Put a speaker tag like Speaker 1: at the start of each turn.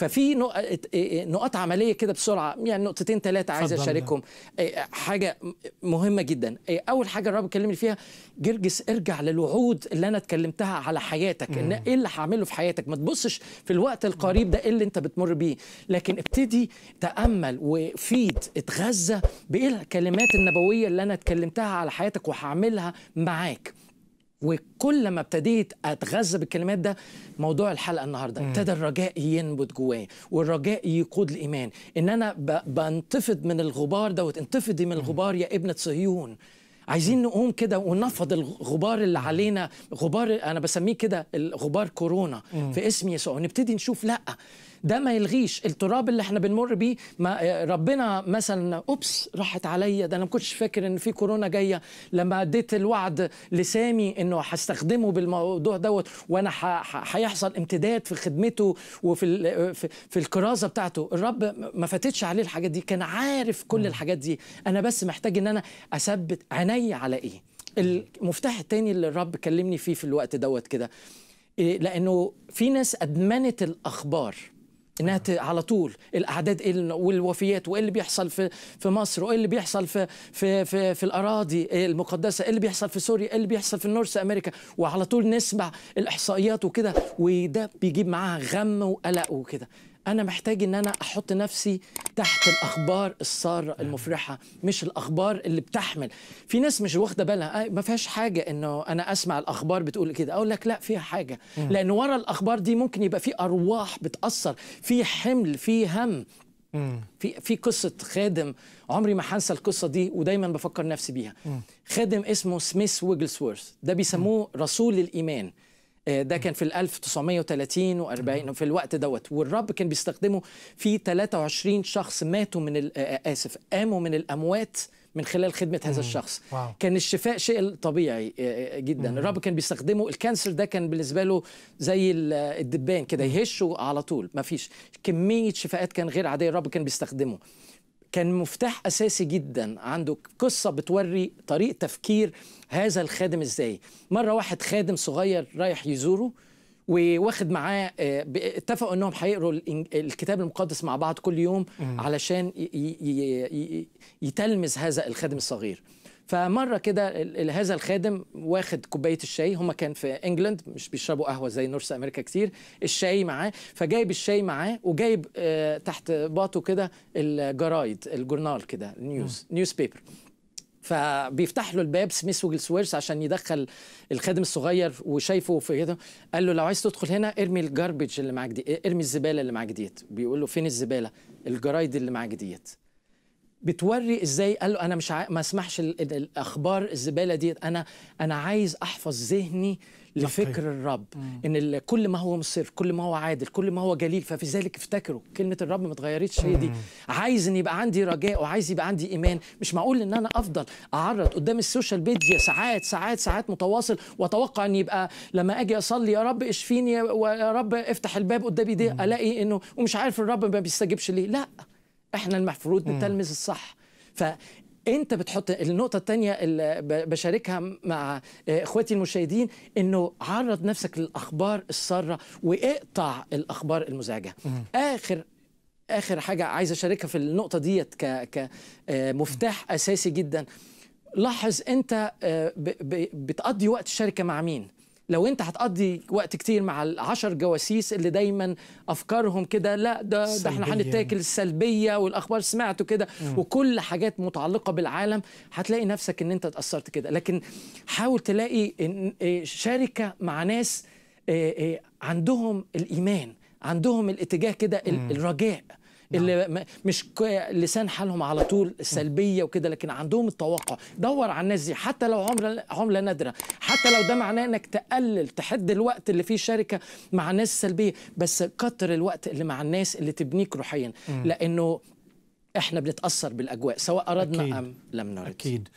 Speaker 1: ففي نقط آه، إيه، إيه، نقاط عمليه كده بسرعه يعني نقطتين ثلاثه عايز اشاركهم إيه، حاجه مهمه جدا اول حاجه الرب كلمني فيها جرجس ارجع للوعود اللي انا اتكلمتها على حياتك ان ايه اللي هعمله في حياتك ما تبصش في الوقت القريب ده ايه اللي انت بتمر بيه لكن ابتدي تامل وفيد اتغذى بايه الكلمات النبويه اللي انا اتكلمتها على حياتك وهعملها معاك وكل ما ابتديت اتغذى بالكلمات ده موضوع الحلقه النهارده ابتدى الرجاء ينبت جوايا والرجاء يقود الايمان ان انا بنتفض من الغبار دوت انتفضي من الغبار يا ابنه صهيون عايزين نقوم كده ونفض الغبار اللي علينا غبار انا بسميه كده الغبار كورونا في اسم يسوع ونبتدي نشوف لا ده ما يلغيش التراب اللي احنا بنمر بيه ما ربنا مثلا اوبس راحت عليا ده انا ما كنتش فاكر ان في كورونا جايه لما اديت الوعد لسامي انه هستخدمه بالموضوع دوت وانا هيحصل امتداد في خدمته وفي في, في الكرازه بتاعته الرب ما فاتتش عليه الحاجات دي كان عارف كل الحاجات دي انا بس محتاج ان انا اثبت عيني على ايه المفتاح التاني اللي الرب كلمني فيه في الوقت دوت كده إيه، لانه في ناس ادمنت الاخبار انها على طول الاعداد والوفيات وايه اللي بيحصل في في مصر وايه اللي بيحصل في في في, في الاراضي المقدسه ايه اللي بيحصل في سوريا ايه اللي بيحصل في نورث امريكا وعلى طول نسمع الاحصائيات وكده وده بيجيب معاها غم وقلق وكده انا محتاج ان انا احط نفسي تحت الاخبار الساره نعم. المفرحه مش الاخبار اللي بتحمل في ناس مش واخده بالها آه، ما فيهاش حاجه انه انا اسمع الاخبار بتقول كده اقول لك لا فيها حاجه نعم. لان ورا الاخبار دي ممكن يبقى في ارواح بتاثر في حمل في هم في في قصه خادم عمري ما هنسى القصه دي ودايما بفكر نفسي بيها خادم اسمه سميث ويجلسورث ده بيسموه رسول الايمان آه، ده كان في ال 1930 و40 في الوقت دوت والرب كان بيستخدمه في 23 شخص ماتوا من آه، آه، اسف قاموا من الاموات من خلال خدمة هذا الشخص واو. كان الشفاء شيء طبيعي جدا مم. الرب كان بيستخدمه الكانسر ده كان بالنسبة له زي الدبان كده يهشه على طول ما فيش كمية شفاءات كان غير عادية الرب كان بيستخدمه كان مفتاح اساسي جدا عنده قصه بتوري طريق تفكير هذا الخادم ازاي مره واحد خادم صغير رايح يزوره وواخد معاه آه، اتفقوا انهم هيقروا الكتاب المقدس مع بعض كل يوم علشان يتلمذ هذا الخادم الصغير فمره كده هذا الخادم واخد كوبايه الشاي هما كان في انجلند مش بيشربوا قهوه زي نورث امريكا كتير الشاي معاه فجايب الشاي معاه وجايب آه تحت باطه كده الجرايد الجورنال كده نيوز نيوز بيبر فبيفتح له الباب سميث وجلسويرس عشان يدخل الخادم الصغير وشايفه في كده قال له لو عايز تدخل هنا ارمي الجاربج اللي معاك دي ارمي الزباله اللي معاك ديت بيقول له فين الزباله الجرايد اللي معاك ديت بتوري ازاي قال له انا مش ع... ما اسمحش ال... الاخبار الزباله دي انا انا عايز احفظ ذهني لفكر الرب مم. ان كل ما هو مصير كل ما هو عادل كل ما هو جليل ففي ذلك افتكره كلمه الرب ما اتغيرتش هي دي عايز ان يبقى عندي رجاء وعايز يبقى عندي ايمان مش معقول ان انا افضل اعرض قدام السوشيال ميديا ساعات ساعات ساعات متواصل واتوقع ان يبقى لما اجي اصلي يا رب اشفيني يا رب افتح الباب قدامي دي الاقي انه ومش عارف الرب ما بيستجبش ليه لا احنا المفروض نتلمذ الصح ف انت بتحط النقطه الثانيه اللي بشاركها مع آه، اخواتي المشاهدين انه عرض نفسك للاخبار الساره واقطع الاخبار المزعجه اخر اخر حاجه عايز اشاركها في النقطه ديت كمفتاح آه، اساسي جدا لاحظ انت آه، بتقضي وقت الشركه مع مين لو انت هتقضي وقت كتير مع العشر جواسيس اللي دايما افكارهم كده لا ده, ده احنا هنتاكل السلبيه والاخبار سمعته كده وكل حاجات متعلقه بالعالم هتلاقي نفسك ان انت اتاثرت كده لكن حاول تلاقي إيه، شركه مع ناس إيه، إيه، عندهم الايمان عندهم الاتجاه كده الرجاء نعم. اللي مش لسان حالهم على طول نعم. سلبيه وكده لكن عندهم التوقع دور على الناس دي حتى لو عمله عمله نادره حتى لو ده معناه انك تقلل تحد الوقت اللي فيه شركه مع ناس سلبيه بس كتر الوقت اللي مع الناس اللي تبنيك روحيا لانه احنا بنتاثر بالاجواء سواء اردنا أكيد. ام لم نرد اكيد